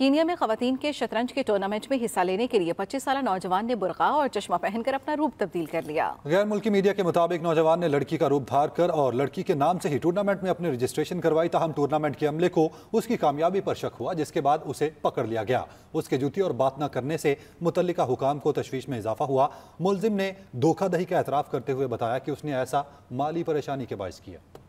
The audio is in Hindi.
कीनिया में खातन के शतरंज के टूर्नामेंट में हिस्सा लेने के लिए 25 साल नौजवान ने बुरका और चश्मा पहनकर अपना रूप तब्दील कर लिया गैर मुल्की मीडिया के मुताबिक नौजवान ने लड़की का रूप धार कर और लड़की के नाम से ही टूर्नामेंट में अपनी रजिस्ट्रेशन करवाई तहम टूर्नामेंट के अमले को उसकी कामयाबी पर शक हुआ जिसके बाद उसे पकड़ लिया गया उसके जूती और बात न करने से मुतल हुकाम को तशवीश में इजाफा हुआ मुलजिम ने धोखाधही का एतराफ़ करते हुए बताया कि उसने ऐसा माली परेशानी के बायस किया